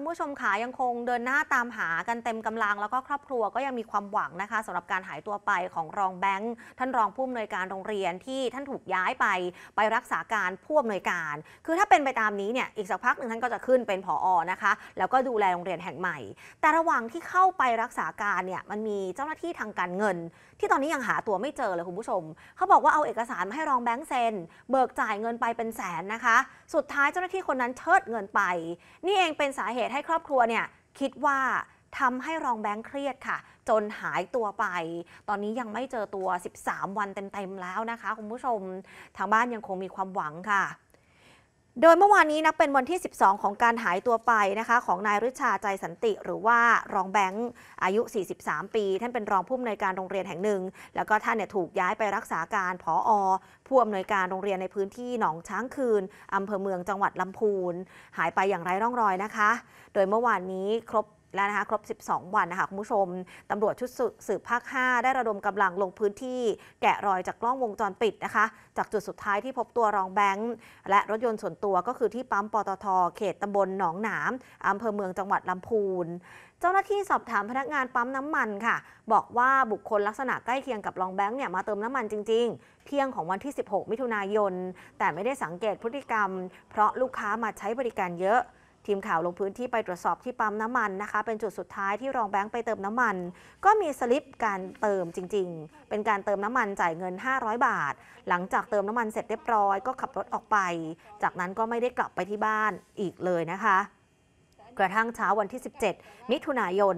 ณผู้ชมขายังคงเดินหน้าตามหากันเต็มกำลังแล้วก็ครอบครัวก็ยังมีความหวังนะคะ สำหรับการหายตัวไปของรองแบงค์ ท่านรองผู้อำนวยการโรงเรียนที่ท่านถูกย้ายไปไปรักษาการผู้อำนวยการ คือถ้าเป็นไปตามนี้ เนี่ย อีกสักพักหนึ่งท่านก็จะขึ้นเป็นผออนะคะ แล้วก็ดูแลโรงเรียนแห่งใหม่ แต่ระหว่างที่เข้าไปรักษาการเนี่ยมันมีเจ้าหน้าที่ทางการเงิน ที่ตอนนี้ยังหาตัวไม่เจอเลยคุณผู้ชม เขาบอกว่าเอาเอกสารมาให้รองแบงค์เซ็นเบิกจ่ายเงินไปเป็นแสนนะคะ สุดท้ายเจ้าหน้าที่คนนั้นเชิดเงินไป นี่เองเป็นสาเหตุตุให้ครอบครัวเนี่ยคิดว่าทำให้รองแบงค์เครียดค่ะ จนหายตัวไปตอนนี้ยังไม่เจอตัว 13 วันเต็มๆแล้วนะคะ คุณผู้ชมทางบ้านยังคงมีความหวังค่ะโดยเมื่อวานนี้นับเป็นวันที่ 12 ของการหายตัวไปนะคะ ของนายรุชาใจสันติหรือว่ารองแบงค์อายุ 43 ปี ท่านเป็นรองผู้อำนวยการโรงเรียนแห่งหนึ่ง แล้วก็ท่านเนี่ยถูกย้ายไปรักษาการผออผู้อำนวยการโรงเรียนในพื้นที่หนองช้างคืนอำเภอเมืองจังหวัดลำพูนหายไปอย่างไร้ร่องรอยนะคะ โดยเมื่อวานนี้ครบแล้วนะคะครบ 12 วันนะคะคุณผู้ชมตำรวจชุดสืบภาค 5 ได้ระดมกำลังลงพื้นที่แกะรอยจากกล้องวงจรปิดนะคะจากจุดสุดท้ายที่พบตัวรองแบงค์ และรถยนต์ส่วนตัวก็คือที่ปั๊มปตทเขตตำบลหนองหนามอำเภอเมืองจังหวัดลำพูน เจ้าหน้าที่สอบถามพนักงานปั๊มน้ำมันค่ะ บอกว่าบุคคลลักษณะใกล้เคียงกับรองแบงค์เนี่ยมาเติมน้ำมันจริงๆเที่ยงของวันที่ 16 มิถุนายนแต่ไม่ได้สังเกตพฤติกรรม เพราะลูกค้ามาใช้บริการเยอะทีมข่าวลงพื้นที่ไปตรวจสอบที่ปั๊มน้ำมันนะคะ เป็นจุดสุดท้ายที่รองแบงค์ไปเติมน้ำมัน ก็มีสลิปการเติมจริงๆ เป็นการเติมน้ำมันจ่ายเงิน 500 บาท หลังจากเติมน้ำมันเสร็จเรียบร้อยก็ขับรถออกไป จากนั้นก็ไม่ได้กลับไปที่บ้านอีกเลยนะคะกระทั่งเช้าวันที่ 17 มิถุนายน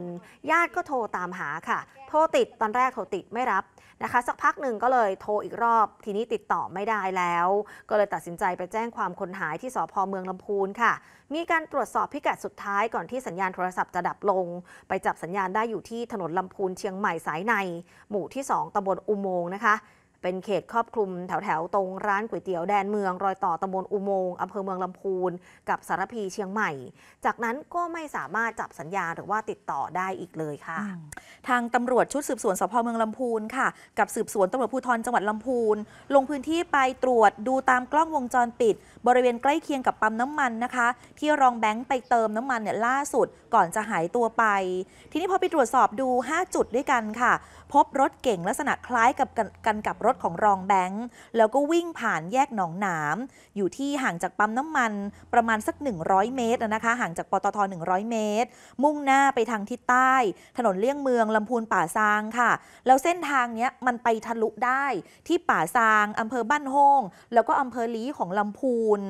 ญาติก็โทรตามหาค่ะ โทรติดตอนแรกโทรติดไม่รับนะคะ สักพักหนึ่งก็เลยโทรอีกรอบ ทีนี้ติดต่อไม่ได้แล้ว ก็เลยตัดสินใจไปแจ้งความคนหายที่สพเมืองลำพูนค่ะ มีการตรวจสอบพิกัดสุดท้ายก่อนที่สัญญาณโทรศัพท์จะดับลง ไปจับสัญญาณได้อยู่ที่ถนนลำพูนเชียงใหม่สายใน หมู่ที่ 2ตำบลอุโมงค์นะคะเป็นเขตครอบคลุมแถวแถวตรงร้านก๋วยเตี๋ยวแดนเมืองรอยต่อตำบลอุโมงอำเภอเมืองลำพูนกับสารพีเชียงใหม่ จากนั้นก็ไม่สามารถจับสัญญาหรือว่าติดต่อได้อีกเลยค่ะ ทางตำรวจชุดสืบสวนสพเมืองลำพูนค่ะ กับสืบสวนตำรวจภูธรจังหวัดลำพูนลงพื้นที่ไปตรวจดูตามกล้องวงจรปิด บริเวณใกล้เคียงกับปั๊มน้ำมันนะคะ ที่รองแบงค์ไปเติมน้ำมันเนี่ยล่าสุดก่อนจะหายตัวไป ทีนี้พอไปตรวจสอบดู 5 จุดด้วยกันค่ะ พบรถเก่งลักษณะคล้ายกับกันกับรถถของรองแบงค์แล้วก็วิ่งผ่านแยกหนองหนามอยู่ที่ห่างจากปั๊มน้ำมันประมาณสัก 100 เมตรนะคะ ห่างจากปตท100 เมตร มุ่งหน้าไปทางทิศใต้ ถนนเลี่ยงเมืองลำพูนป่าซางค่ะแล้วเส้นทางนี้มันไปทะลุได้ที่ป่าซางอำเภอบ้านโฮงแล้วก็อำเภอลีของลำพูน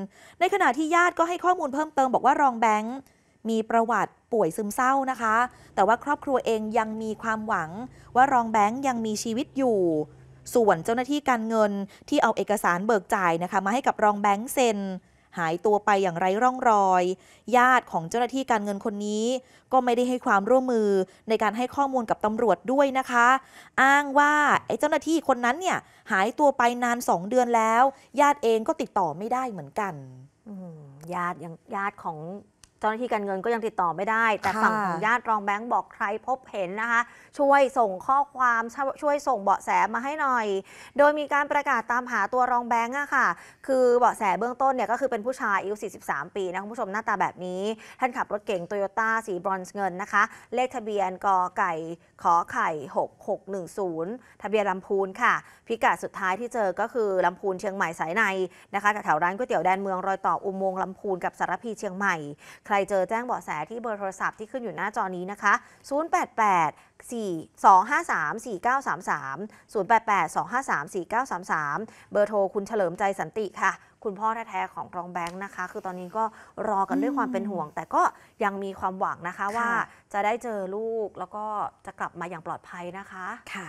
ในขณะที่ญาติก็ให้ข้อมูลเพิ่มเติมบอกว่ารองแบงค์มีประวัติป่วยซึมเศร้านะคะ แต่ว่าครอบครัวเองยังมีความหวังว่ารองแบงค์ยังมีชีวิตอยู่ส่วนเจ้าหน้าที่การเงินที่เอาเอกสารเบิกจ่ายนะคะ มาให้กับรองแบงค์เซนหายตัวไปอย่างไร้ร่องรอย ญาติของเจ้าหน้าที่การเงินคนนี้ ก็ไม่ได้ให้ความร่วมมือในการให้ข้อมูลกับตำรวจด้วยนะคะ อ้างว่าไอ้เจ้าหน้าที่คนนั้นเนี่ยหายตัวไปนานสองเดือนแล้ว ญาติเองก็ติดต่อไม่ได้เหมือนกันญาติยังญาติของจ้าหน้าที่การเงินก็ยังติดต่อไม่ได้ แต่ฝั่งของญาติรองแบงค์ บอกใครพบเห็นนะคะ ช่วยส่งข้อความช่วยส่งเบาะแสมาให้หน่อย โดยมีการประกาศตามหาตัวรองแบงค์อะค่ะคือเบาะแสเบื้องต้นเนี่ยก็คือเป็นผู้ชายอายุ 43 ปีนะ คุณผู้ชมหน้าตาแบบนี้ ท่านขับรถเก่งโตโยต้าสีบรอนซ์เงินนะคะ เลขทะเบียนกอไก่ขอไข่ 6610 ทะเบียนลำพูนค่ะ พิกัดสุดท้ายที่เจอก็คือลำพูนเชียงใหม่สายในนะคะแถวร้านก๋วยเตี๋ยวแดนเมืองรอยต่ออุโมงค์ลำพูนกับสารพีเชียงใหม่รเจอแจ้งเบาะแสที่เบอร์โทรศัพท์ที่ขึ้นอยู่หน้าจอนี้นะคะ 088 4 2 5 3 4 9 3 3 0 8 8 2 5 3 4 9 3 3 เบอร์โทรคุณเฉลิมใจสันติค่ะ คุณพ่อแท้ ๆ ของรองแบงค์นะคะ คือตอนนี้ก็รอกันด้วยความเป็นห่วง แต่ก็ยังมีความหวังนะคะว่าจะได้เจอลูกแล้วก็จะกลับมาอย่างปลอดภัยนะคะ ค่ะ